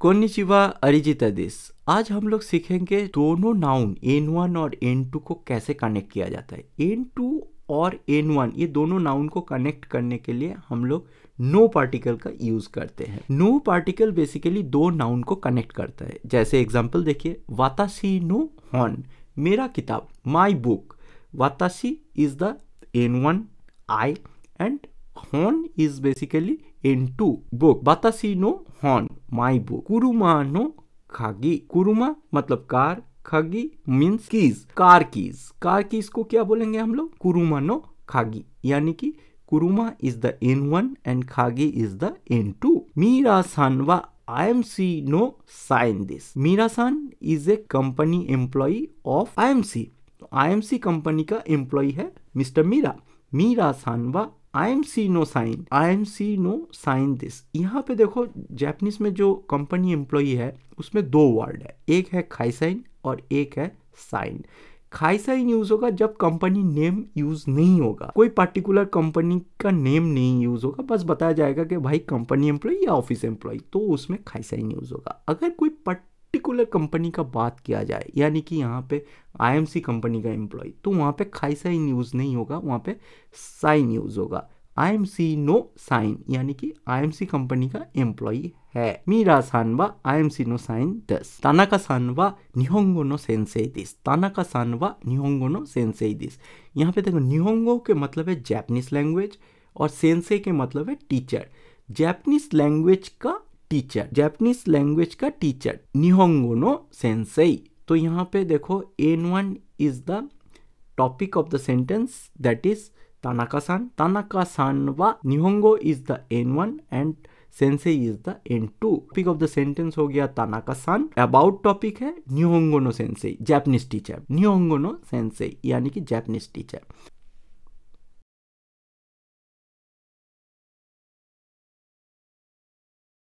Konnichiwa अरिजिता this आज हम लोग सीखेंगे दोनों नाउन एन वन और एन टू को कैसे कनेक्ट किया जाता है एन टू और एन वन ये दोनों नाउन को कनेक्ट करने के लिए हम लोग नो no पार्टिकल का यूज करते हैं नो पार्टिकल बेसिकली दो नाउन को कनेक्ट करता है जैसे एग्जाम्पल देखिए वातासी नो हॉन मेरा किताब माई बुक वातासी is the N one I and हॉन is basically N two book बतासी नो हॉन माई बुक कुरुमा नो खागी कुरुमा मतलब कार खागी means keys car keys car keys को क्या बोलेंगे हम लोग कुरुमा नो खागी यानी कि कुरुमा is the N one and खागी is the N two Miller सान व आई एम सी नो साइन दिस मीरा सान is a company employee of I M C I M C company का एम्प्लॉई है मिस्टर मीरा मीरा सान व आई एम सी नो साइन आई एम सी नो साइन दिस यहाँ पे देखो जैपनीज में जो कंपनी एम्प्लॉई है उसमें दो वर्ड है एक है खाईसाइन और एक है साइन खाईसाइन यूज होगा जब कंपनी नेम यूज नहीं होगा कोई पर्टिकुलर कंपनी का नेम नहीं यूज होगा बस बताया जाएगा कि भाई कंपनी एम्प्लॉय या ऑफिस एम्प्लॉय तो उसमें खाईसाइन यूज होगा अगर कोई पर्टिकुलर कंपनी का बात किया जाए यानी कि यहाँ पे आईएमसी कंपनी का एम्प्लॉय तो वहाँ पे खाइसाइन यूज नहीं होगा वहाँ पे साइन यूज होगा आई एम सी नो साइन यानी कि आई एम सी कंपनी का एम्प्लॉई है मीरा सानवा सी नो साइन दस तानाका सानवा निहोंगो नो सेंसे दिस तानाका सानवा निहोंगो नो सेंसे दिस यहाँ पे देखो निहोंगो के मतलब है जैपनीज लैंग्वेज और सेंसे के मतलब है टीचर जैपनीज लैंग्वेज का टीचर जैपनीज लैंग्वेज का टीचर निहोंगो नो सेंसे तो यहाँ पे देखो N one is the topic of the sentence that is Tanaka-san. Tanaka-san wa Nihongo is the N1 and सेंसेई is the N two topic of the sentence हो गया तानाका सन अबाउट टॉपिक है न्यूहोंगो नो सेंसेई जैपनीज टीचर न्यूहोंगो नो सेंसेई यानी कि जैपनीज टीचर